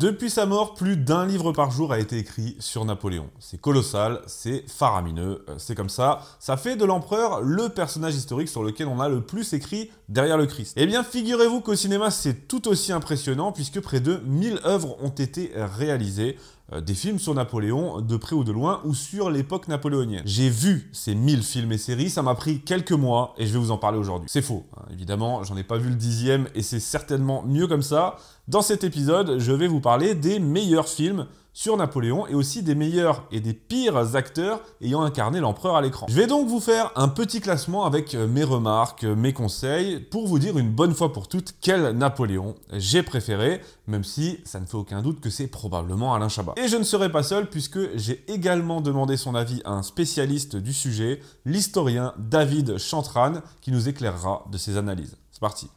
Depuis sa mort, plus d'un livre par jour a été écrit sur Napoléon. C'est colossal, c'est faramineux, euh, c'est comme ça. Ça fait de l'empereur le personnage historique sur lequel on a le plus écrit derrière le Christ. Eh bien, figurez-vous qu'au cinéma, c'est tout aussi impressionnant puisque près de 1000 œuvres ont été réalisées. Euh, des films sur Napoléon, de près ou de loin, ou sur l'époque napoléonienne. J'ai vu ces 1000 films et séries, ça m'a pris quelques mois, et je vais vous en parler aujourd'hui. C'est faux, hein. évidemment, j'en ai pas vu le dixième, et c'est certainement mieux comme ça. Dans cet épisode, je vais vous parler des meilleurs films sur Napoléon et aussi des meilleurs et des pires acteurs ayant incarné l'empereur à l'écran. Je vais donc vous faire un petit classement avec euh, mes remarques, euh, mes conseils, pour vous dire une bonne fois pour toutes quel Napoléon j'ai préféré, même si ça ne fait aucun doute que c'est probablement Alain Chabat. Et je ne serai pas seul puisque j'ai également demandé son avis à un spécialiste du sujet, l'historien David Chantran, qui nous éclairera de ses analyses. C'est parti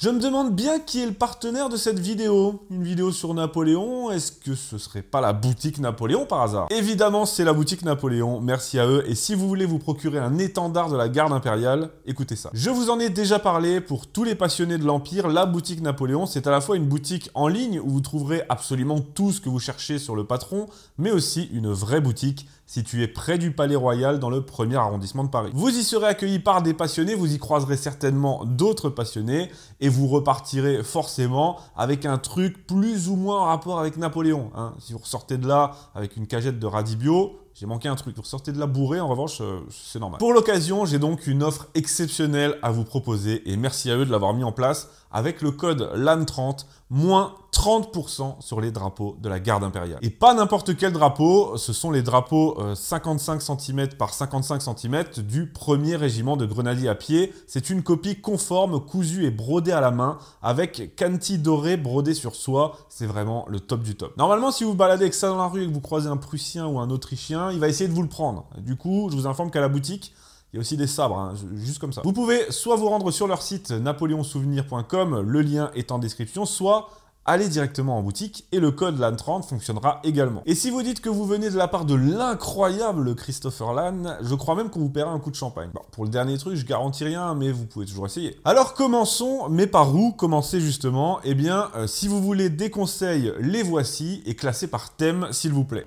je me demande bien qui est le partenaire de cette vidéo. Une vidéo sur Napoléon, est-ce que ce serait pas la boutique Napoléon par hasard Évidemment, c'est la boutique Napoléon, merci à eux. Et si vous voulez vous procurer un étendard de la garde impériale, écoutez ça. Je vous en ai déjà parlé, pour tous les passionnés de l'Empire, la boutique Napoléon, c'est à la fois une boutique en ligne où vous trouverez absolument tout ce que vous cherchez sur le patron, mais aussi une vraie boutique situé près du Palais Royal dans le premier arrondissement de Paris. Vous y serez accueillis par des passionnés, vous y croiserez certainement d'autres passionnés et vous repartirez forcément avec un truc plus ou moins en rapport avec Napoléon. Hein. Si vous ressortez de là avec une cagette de radibio, j'ai manqué un truc. Vous ressortez de la bourré, en revanche, euh, c'est normal. Pour l'occasion, j'ai donc une offre exceptionnelle à vous proposer et merci à eux de l'avoir mis en place avec le code LAN30, moins 30% sur les drapeaux de la garde impériale. Et pas n'importe quel drapeau, ce sont les drapeaux 55 euh, cm par 55 cm du 1er régiment de grenadiers à pied. C'est une copie conforme, cousue et brodée à la main, avec canti doré brodé sur soie. C'est vraiment le top du top. Normalement, si vous baladez avec ça dans la rue et que vous croisez un Prussien ou un Autrichien, il va essayer de vous le prendre. Du coup, je vous informe qu'à la boutique, il y a aussi des sabres, hein, juste comme ça. Vous pouvez soit vous rendre sur leur site napoléonsouvenir.com, le lien est en description, soit allez directement en boutique et le code LAN30 fonctionnera également. Et si vous dites que vous venez de la part de l'incroyable Christopher Lan, je crois même qu'on vous paiera un coup de champagne. Bon, pour le dernier truc, je garantis rien, mais vous pouvez toujours essayer. Alors commençons, mais par où commencer justement Eh bien, euh, si vous voulez des conseils, les voici et classés par thème, s'il vous plaît.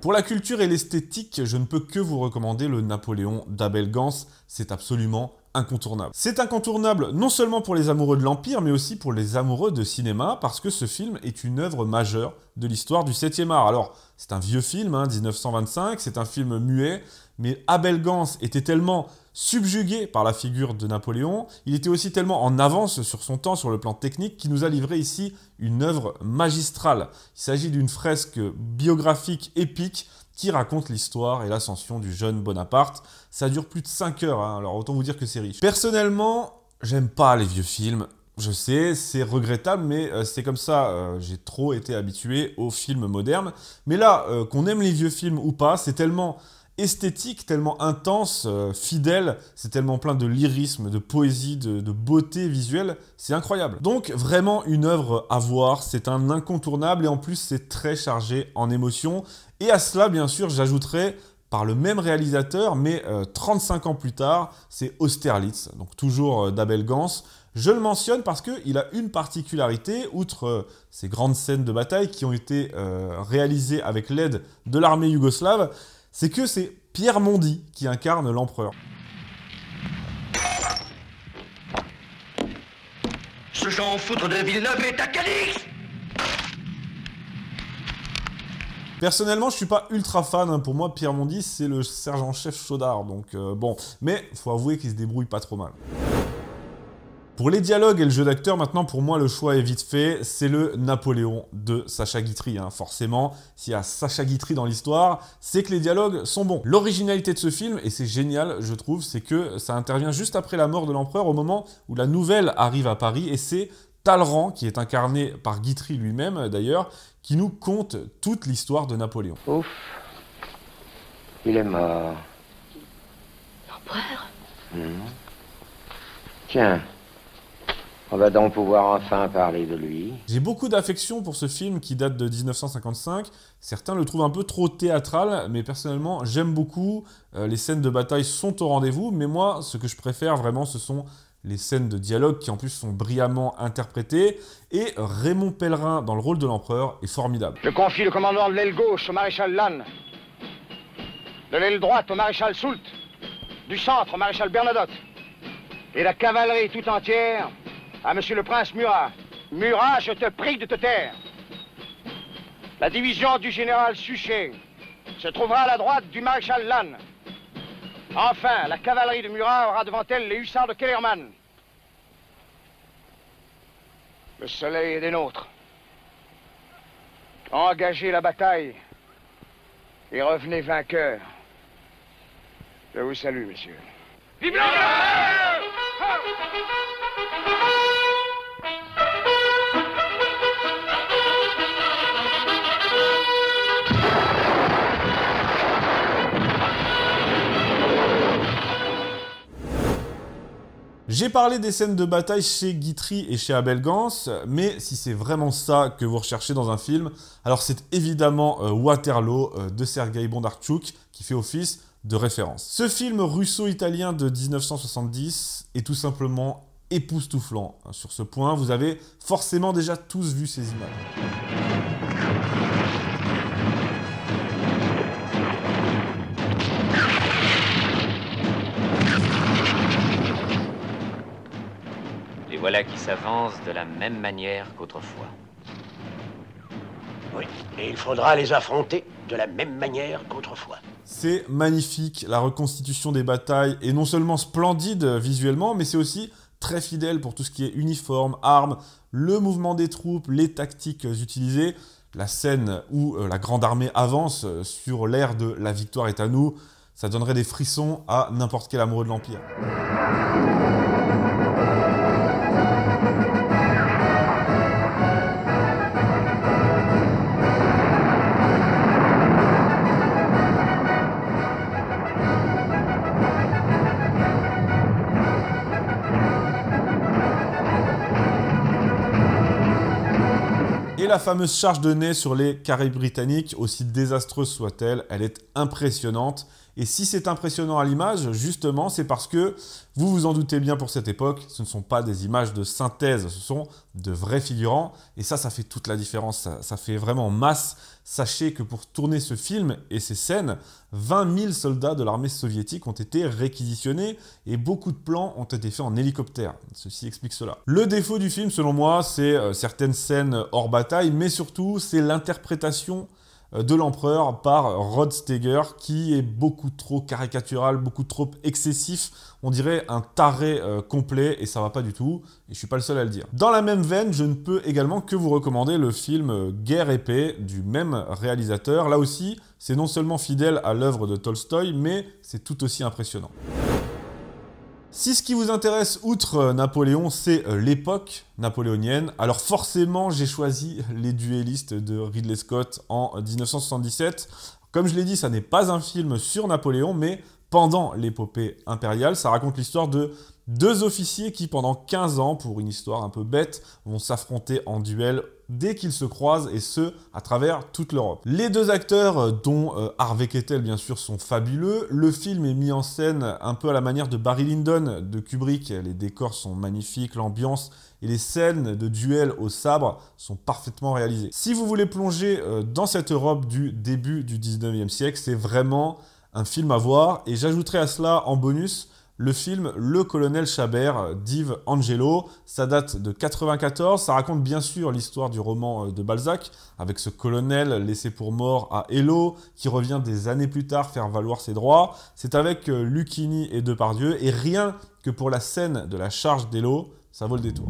Pour la culture et l'esthétique, je ne peux que vous recommander le Napoléon d'Abel Gans. C'est absolument incontournable. C'est incontournable non seulement pour les amoureux de l'Empire, mais aussi pour les amoureux de cinéma, parce que ce film est une œuvre majeure de l'histoire du 7e art. Alors, c'est un vieux film, 1925, hein, c'est un film muet, mais Abel Gans était tellement subjugué par la figure de Napoléon, il était aussi tellement en avance sur son temps sur le plan technique qu'il nous a livré ici une œuvre magistrale. Il s'agit d'une fresque biographique épique qui raconte l'histoire et l'ascension du jeune Bonaparte. Ça dure plus de 5 heures, hein, alors autant vous dire que c'est riche. Personnellement, j'aime pas les vieux films. Je sais, c'est regrettable, mais euh, c'est comme ça. Euh, j'ai trop été habitué aux films modernes. Mais là, euh, qu'on aime les vieux films ou pas, c'est tellement esthétique, tellement intense, euh, fidèle, c'est tellement plein de lyrisme, de poésie, de, beauté visuelle, c'est incroyable. Donc vraiment une œuvre à voir, c'est un incontournable et en plus c'est très chargé en émotions. Et à cela bien sûr j'ajouterai par le même réalisateur, mais 35 euh, ans plus tard, c'est Austerlitz, donc toujours euh, d'Abel Gans. Je le mentionne parce qu'il a une particularité, outre ces grandes scènes de bataille qui ont été réalisées avec l'aide de l'armée yougoslave, c'est que c'est Pierre Mondy qui incarne l'empereur. Ce genre foutre de Villeneuve est à Personnellement, je suis pas ultra fan. Hein. Pour moi, Pierre Mondy, c'est le sergent-chef chaudard. Donc euh, bon, mais faut avouer qu'il se débrouille pas trop mal. Pour les dialogues et le jeu d'acteur, maintenant pour moi le choix est vite fait, c'est le Napoléon de Sacha Guitry. Hein, forcément, s'il y a Sacha Guitry dans l'histoire, c'est que les dialogues sont bons. L'originalité de ce film, et c'est génial je trouve, c'est que ça intervient juste après la mort de l'empereur, au moment où la nouvelle arrive à Paris, et c'est Talleyrand, qui est incarné par Guitry lui-même d'ailleurs, qui nous conte toute l'histoire de Napoléon. Ouf, il est mort. L'empereur hmm. Tiens. On va donc pouvoir enfin parler de lui. J'ai beaucoup d'affection pour ce film qui date de 1955. Certains le trouvent un peu trop théâtral, mais personnellement, j'aime beaucoup. Euh, les scènes de bataille sont au rendez-vous, mais moi, ce que je préfère vraiment, ce sont les scènes de dialogue qui en plus sont brillamment interprétées, et Raymond Pellerin dans le rôle de l'empereur est formidable. Je confie le commandement de l'aile gauche au maréchal Lannes, de l'aile droite au maréchal Soult, du centre au maréchal Bernadotte, et la cavalerie tout entière à ah, Monsieur le Prince Murat. Murat, je te prie de te taire. La division du général Suchet se trouvera à la droite du maréchal Lannes. Enfin, la cavalerie de Murat aura devant elle les hussards de Kellerman. Le soleil est des nôtres. Engagez la bataille et revenez vainqueur. Je vous salue, monsieur. Vive J'ai parlé des scènes de bataille chez Guitry et chez Abel Gans, mais si c'est vraiment ça que vous recherchez dans un film, alors c'est évidemment euh, Waterloo euh, de Sergei Bondarchuk qui fait office de référence. Ce film russo-italien de 1970 est tout simplement époustouflant. Hein, sur ce point, vous avez forcément déjà tous vu ces images. voilà qui s'avance de la même manière qu'autrefois. Oui, et il faudra les affronter de la même manière qu'autrefois. C'est magnifique, la reconstitution des batailles est non seulement splendide visuellement, mais c'est aussi très fidèle pour tout ce qui est uniforme, armes, le mouvement des troupes, les tactiques utilisées. La scène où euh, la grande armée avance euh, sur l'ère de la victoire est à nous, ça donnerait des frissons à n'importe quel amoureux de l'Empire. Et la fameuse charge de nez sur les carrés britanniques, aussi désastreuse soit-elle, elle est impressionnante. Et si c'est impressionnant à l'image, justement, c'est parce que, vous vous en doutez bien pour cette époque, ce ne sont pas des images de synthèse, ce sont de vrais figurants. Et ça, ça fait toute la différence, ça, fait vraiment masse. Sachez que pour tourner ce film et ces scènes, 20 000 soldats de l'armée soviétique ont été réquisitionnés et beaucoup de plans ont été faits en hélicoptère. Ceci explique cela. Le défaut du film, selon moi, c'est euh, certaines scènes hors bataille, mais surtout, c'est l'interprétation euh, de l'empereur par Rod Steger qui est beaucoup trop caricatural, beaucoup trop excessif, on dirait un taré euh, complet et ça va pas du tout et je suis pas le seul à le dire. Dans la même veine, je ne peux également que vous recommander le film euh, Guerre et paix du même réalisateur. Là aussi, c'est non seulement fidèle à l'œuvre de Tolstoï mais c'est tout aussi impressionnant. Si ce qui vous intéresse, outre euh, Napoléon, c'est euh, l'époque napoléonienne, alors forcément j'ai choisi les duellistes de Ridley Scott en 1977. Euh, Comme je l'ai dit, ça n'est pas un film sur Napoléon, mais pendant l'épopée impériale, ça raconte l'histoire de deux officiers qui, pendant 15 ans, pour une histoire un peu bête, vont s'affronter en duel dès qu'ils se croisent et ce, à travers toute l'Europe. Les deux acteurs, euh, dont euh, Harvey Keitel bien sûr, sont fabuleux. Le film est mis en scène un peu à la manière de Barry Lyndon de Kubrick. Les décors sont magnifiques, l'ambiance et les scènes de duel au sabre sont parfaitement réalisées. Si vous voulez plonger euh, dans cette Europe du début du 19e siècle, c'est vraiment un film à voir et j'ajouterai à cela en bonus le film Le colonel Chabert d'Yves Angelo. Ça date de 94. Ça raconte bien sûr l'histoire du roman euh, de Balzac, avec ce colonel laissé pour mort à Hello, qui revient des années plus tard faire valoir ses droits. C'est avec euh, Lucchini et Depardieu, et rien que pour la scène de la charge d'Hello, ça vaut le détour.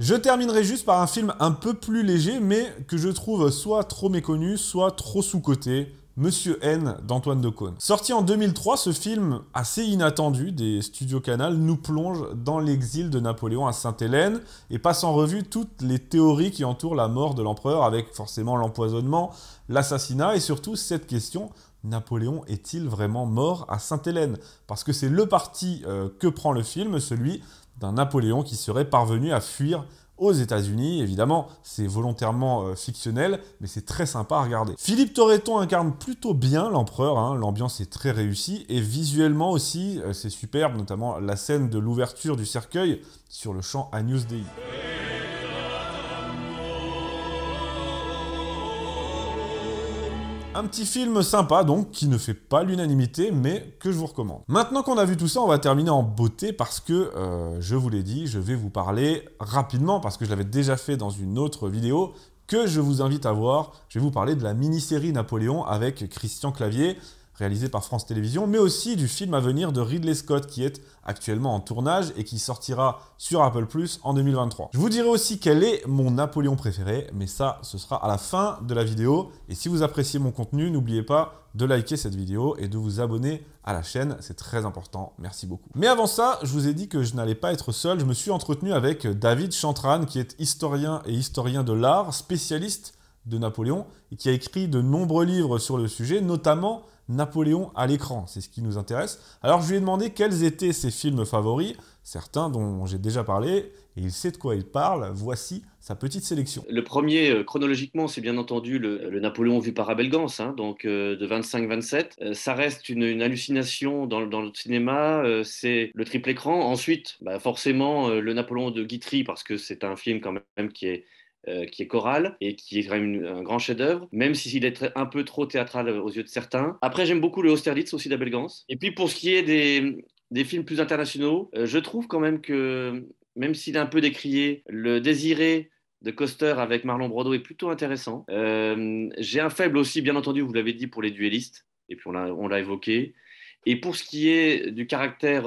Je terminerai juste par un film un peu plus léger, mais que je trouve soit trop méconnu, soit trop sous-coté. Monsieur N d'Antoine de Caune. Sorti en 2003, ce film assez inattendu des studios Canal nous plonge dans l'exil de Napoléon à Sainte-Hélène et passe en revue toutes les théories qui entourent la mort de l'empereur avec forcément l'empoisonnement, l'assassinat et surtout cette question Napoléon est-il vraiment mort à Sainte-Hélène Parce que c'est le parti euh, que prend le film, celui d'un Napoléon qui serait parvenu à fuir aux États-Unis. Évidemment, c'est volontairement euh, fictionnel, mais c'est très sympa à regarder. Philippe Torreton incarne plutôt bien l'empereur, hein. l'ambiance est très réussie, et visuellement aussi, euh, c'est superbe, notamment la scène de l'ouverture du cercueil sur le champ Agnus Dei. Un petit film sympa donc, qui ne fait pas l'unanimité, mais que je vous recommande. Maintenant qu'on a vu tout ça, on va terminer en beauté parce que, euh, je vous l'ai dit, je vais vous parler rapidement, parce que je l'avais déjà fait dans une autre vidéo, que je vous invite à voir. Je vais vous parler de la mini-série Napoléon avec Christian Clavier réalisé par France Télévisions, mais aussi du film à venir de Ridley Scott qui est actuellement en tournage et qui sortira sur Apple Plus en 2023. Je vous dirai aussi quel est mon Napoléon préféré, mais ça, ce sera à la fin de la vidéo. Et si vous appréciez mon contenu, n'oubliez pas de liker cette vidéo et de vous abonner à la chaîne, c'est très important, merci beaucoup. Mais avant ça, je vous ai dit que je n'allais pas être seul, je me suis entretenu avec David Chantran, qui est historien et historien de l'art, spécialiste de Napoléon, et qui a écrit de nombreux livres sur le sujet, notamment Napoléon à l'écran, c'est ce qui nous intéresse. Alors je lui ai demandé quels étaient ses films favoris, certains dont j'ai déjà parlé, et il sait de quoi il parle, voici sa petite sélection. Le premier, euh, chronologiquement, c'est bien entendu le, Napoléon vu par Abel Gans, hein, donc euh, de 25-27. Euh, ça reste une, hallucination dans, le cinéma, c'est le triple écran. Ensuite, bah, forcément, le Napoléon de Guitry, parce que c'est un film quand même qui est euh, qui est chorale et qui est quand même un grand chef-d'œuvre, même s'il est un peu trop théâtral aux yeux de certains. Après, j'aime beaucoup le Austerlitz aussi d'Abel Gans. Et puis pour ce qui est des, films plus internationaux, euh, je trouve quand même que, même s'il est un peu décrié, le désiré de Coster avec Marlon Brando est plutôt intéressant. Euh, j'ai un faible aussi, bien entendu, vous l'avez dit, pour les duellistes, et puis on l'a évoqué. Et pour ce qui est du caractère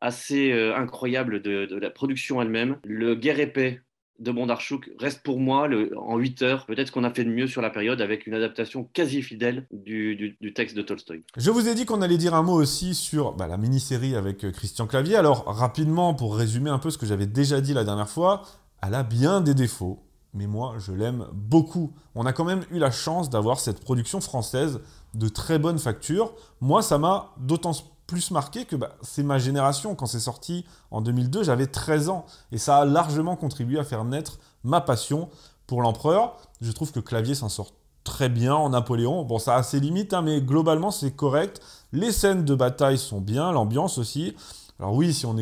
assez incroyable de, de, la production elle-même, le Guerre épais de Bondarchuk reste pour moi le, en 8 heures peut-être qu'on a fait de mieux sur la période avec une adaptation quasi fidèle du, texte de Tolstoï. Je vous ai dit qu'on allait dire un mot aussi sur bah, la mini-série avec euh, Christian Clavier. Alors rapidement, pour résumer un peu ce que j'avais déjà dit la dernière fois, elle a bien des défauts, mais moi je l'aime beaucoup. On a quand même eu la chance d'avoir cette production française de très bonne facture. Moi ça m'a d'autant plus marqué que bah, c'est ma génération. Quand c'est sorti en 2002, j'avais 13 ans. Et ça a largement contribué à faire naître ma passion pour l'empereur. Je trouve que Clavier s'en sort très bien en Napoléon. Bon, ça a ses limites, hein, mais globalement, c'est correct. Les scènes de bataille sont bien, l'ambiance aussi. Alors oui, si on,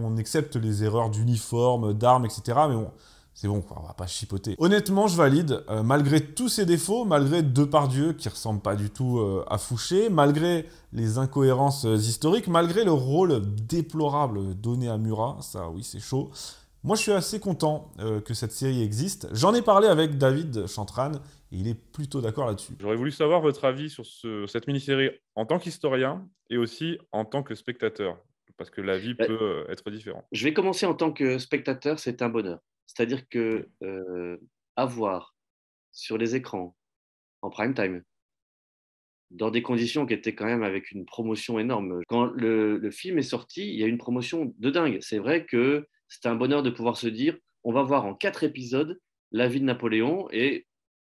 on accepte les erreurs d'uniforme, d'armes, etc., mais bon, c'est bon, quoi, on va pas chipoter. Honnêtement, je valide. Euh, malgré tous ses défauts, malgré Depardieu e qui ressemble pas du tout euh, à Fouché, malgré les incohérences euh, historiques, malgré le rôle déplorable donné à Murat, ça oui, c'est chaud. Moi, je suis assez content que cette série existe. J'en ai parlé avec David Chantran et il est plutôt d'accord là-dessus. J'aurais voulu savoir votre avis sur cette mini-série en tant qu'historien et aussi en tant que spectateur parce que la vie peut être différente. Je vais commencer en tant que spectateur, c'est un bonheur. C'est-à-dire que euh, avoir sur les écrans, en prime time, dans des conditions qui étaient quand même avec une promotion énorme. Quand le, film est sorti, il y a une promotion de dingue. C'est vrai que c'était un bonheur de pouvoir se dire, on va voir en quatre épisodes la vie de Napoléon et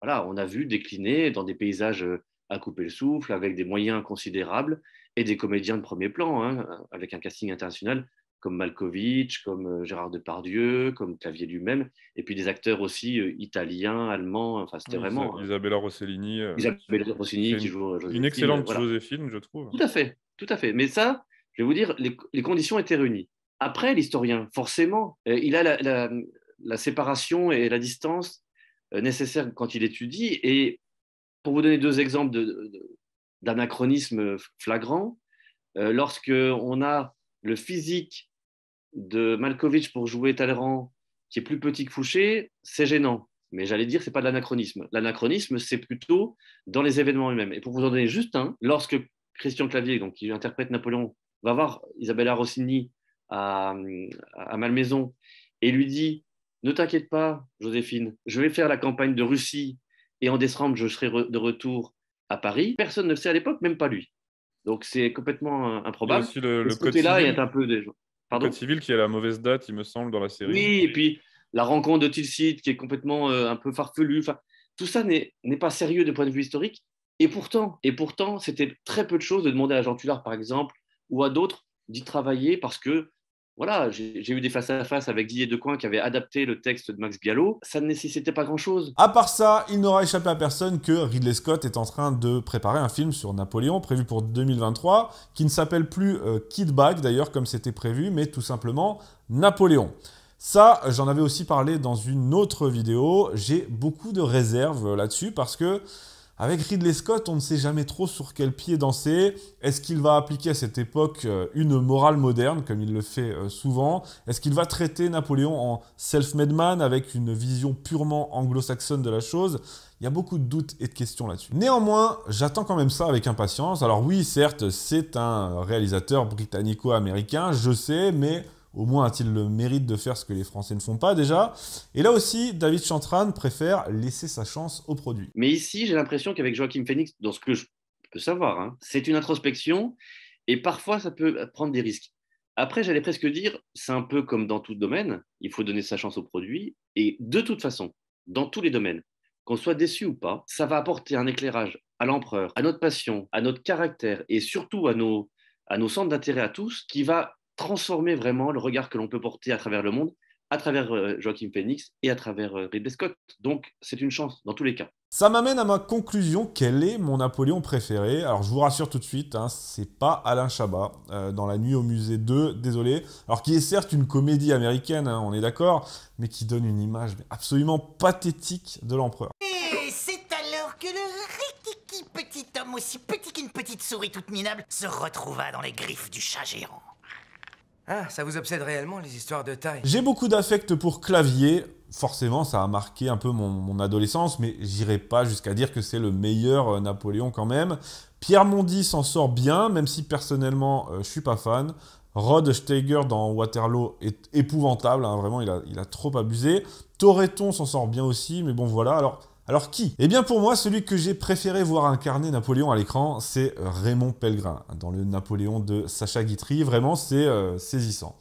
voilà, on a vu décliner dans des paysages euh, à couper le souffle, avec des moyens considérables et des comédiens de premier plan, hein, avec un casting international comme Malkovich, comme euh, Gérard Depardieu, comme Clavier lui-même, et puis des acteurs aussi euh, italiens, allemands. Enfin, c'était vraiment. Euh, Isabella Rossellini. Isabella Rossellini qui joue. Joséphine, une excellente Joséphine, je trouve. Tout à fait, tout à fait. Mais ça, je vais vous dire, les, conditions étaient réunies. Après, l'historien, forcément, il a la, séparation et la distance nécessaire quand il étudie. Et pour vous donner deux exemples d'anachronisme de, d'anachronisme flagrant, lorsque on a le physique de Malkovich pour jouer Talleyrand, qui est plus petit que Fouché, c'est gênant. Mais j'allais dire, c'est pas de l'anachronisme. L'anachronisme, c'est plutôt dans les événements eux-mêmes. Et pour vous en donner juste un, lorsque Christian Clavier, donc, qui interprète Napoléon, va voir Isabella Rossini à, Malmaison et lui dit Ne t'inquiète pas, Joséphine, je vais faire la campagne de Russie et en décembre, je serai de retour à Paris. Personne ne le sait à l'époque, même pas lui. Donc c'est complètement euh, improbable. Le, le côté-là est un peu des gens. Pardon Code civil qui a la mauvaise date, il me semble, dans la série. Oui, et puis la rencontre de Tilsit qui est complètement euh, un peu farfelue. Enfin, tout ça n'est pas sérieux de point de vue historique. Et pourtant, et pourtant c'était très peu de choses de demander à Jean Tullard, par exemple, ou à d'autres d'y travailler parce que voilà, j'ai eu des face-à-face avec avec Didier Decoin qui avait adapté le texte de Max Gallo. Ça ne nécessitait pas grand-chose. À part ça, il n'aura échappé à personne que Ridley Scott est en train de préparer un film sur Napoléon prévu pour 2023 qui ne s'appelle plus euh, Kid Bag d'ailleurs comme c'était prévu, mais tout simplement Napoléon. Ça, j'en avais aussi parlé dans une autre vidéo. J'ai beaucoup de réserves euh, là-dessus parce que avec Ridley Scott, on ne sait jamais trop sur quel pied danser. Est-ce qu'il va appliquer à cette époque euh, une morale moderne, comme il le fait euh, souvent Est-ce qu'il va traiter Napoléon en self-made man avec une vision purement anglo-saxonne de la chose il y a beaucoup de doutes et de questions là-dessus. Néanmoins, j'attends quand même ça avec impatience. Alors oui, certes, c'est un réalisateur britannico-américain, je sais, mais au moins a-t-il le mérite de faire ce que les Français ne font pas déjà. Et là aussi, David Chantran préfère laisser sa chance au produit. Mais ici, j'ai l'impression qu'avec Joachim Phoenix, dans ce que je peux savoir, hein, c'est une introspection et parfois ça peut prendre des risques. Après, j'allais presque dire, c'est un peu comme dans tout domaine, il faut donner sa chance au produit et de toute façon, dans tous les domaines, qu'on soit déçu ou pas, ça va apporter un éclairage à l'empereur, à notre passion, à notre caractère et surtout à nos centres d'intérêt à tous, qui va transformer vraiment le regard que l'on peut porter à travers le monde, à travers euh, Joaquin Phoenix et à travers euh, Ridley Scott. Donc c'est une chance dans tous les cas. Ça m'amène à ma conclusion. Quel est mon Napoléon préféré Alors je vous rassure tout de suite, hein, c'est pas Alain Chabat euh, dans La Nuit au Musée 2, désolé. Alors qui est certes une comédie américaine, hein, on est d'accord, mais qui donne une image absolument pathétique de l'empereur. Et c'est alors que le petit homme aussi petit qu'une petite souris toute minable se retrouva dans les griffes du chat géant. Ah, ça vous obsède réellement les histoires de taille J'ai beaucoup d'affect pour clavier. Forcément, ça a marqué un peu mon, adolescence, mais j'irai pas jusqu'à dire que c'est le meilleur euh, Napoléon quand même. Pierre Mondy s'en sort bien, même si personnellement, euh, je suis pas fan. Rod Steiger dans Waterloo est épouvantable, hein, vraiment, il a, trop abusé. Toreton s'en sort bien aussi, mais bon voilà. Alors, alors qui Eh bien pour moi, celui que j'ai préféré voir incarner Napoléon à l'écran, c'est euh, Raymond Pellegrin, dans le Napoléon de Sacha Guitry. Vraiment, c'est euh, saisissant.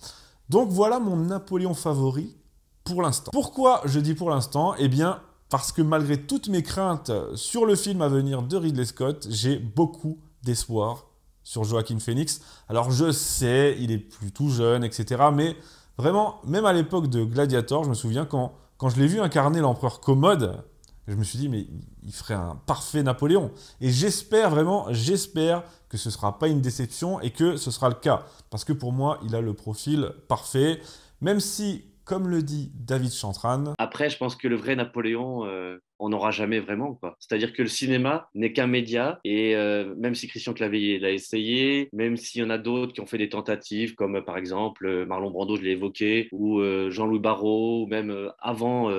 Donc voilà mon Napoléon favori pour l'instant. Pourquoi je dis pour l'instant Eh bien parce que malgré toutes mes craintes sur le film à venir de Ridley Scott, j'ai beaucoup d'espoir sur Joaquin Phoenix. Alors je sais, il est plutôt jeune, etc. Mais vraiment, même à l'époque de Gladiator, je me souviens quand je l'ai vu incarner l'empereur Commode, je me suis dit, mais il ferait un parfait Napoléon. Et j'espère vraiment, j'espère que ce ne sera pas une déception et que ce sera le cas. Parce que pour moi, il a le profil parfait. Même si, comme le dit David Chantran. Après, je pense que le vrai Napoléon, euh, on n'aura jamais vraiment. C'est-à-dire que le cinéma n'est qu'un média. Et euh, même si Christian Clavier l'a essayé, même s'il y en a d'autres qui ont fait des tentatives, comme euh, par exemple Marlon Brando, je l'ai évoqué, ou Jean-Louis Barrault, ou même avant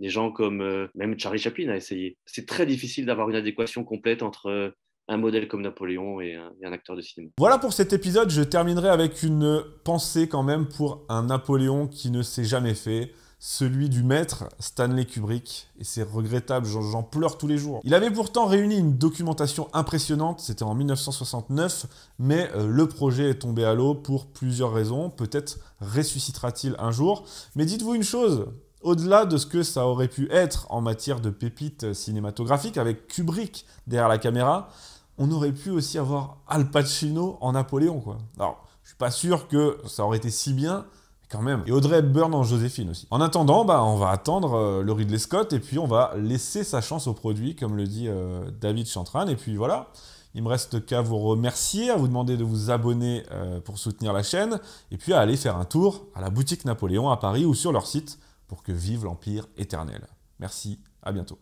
des gens comme euh, même Charlie Chaplin a essayé. C'est très difficile d'avoir une adéquation complète entre euh, un modèle comme Napoléon et un, acteur de cinéma. Voilà pour cet épisode. Je terminerai avec une pensée quand même pour un Napoléon qui ne s'est jamais fait. Celui du maître Stanley Kubrick, et c'est regrettable, j'en pleure tous les jours. Il avait pourtant réuni une documentation impressionnante, c'était en 1969, mais euh, le projet est tombé à l'eau pour plusieurs raisons, peut-être ressuscitera-t-il un jour. Mais dites-vous une chose, au-delà de ce que ça aurait pu être en matière de pépite cinématographique avec Kubrick derrière la caméra, on aurait pu aussi avoir Al Pacino en Napoléon, quoi. Alors, je suis pas sûr que ça aurait été si bien, quand même. Et Audrey Hepburn en Joséphine aussi. En attendant, bah, on va attendre euh, le Ridley Scott et puis on va laisser sa chance au produit, comme le dit euh, David Chantran. Et puis voilà. Il me reste qu'à vous remercier, à vous demander de vous abonner euh, pour soutenir la chaîne, et puis à aller faire un tour à la boutique Napoléon à Paris ou sur leur site pour que vive l'Empire éternel. Merci, à bientôt.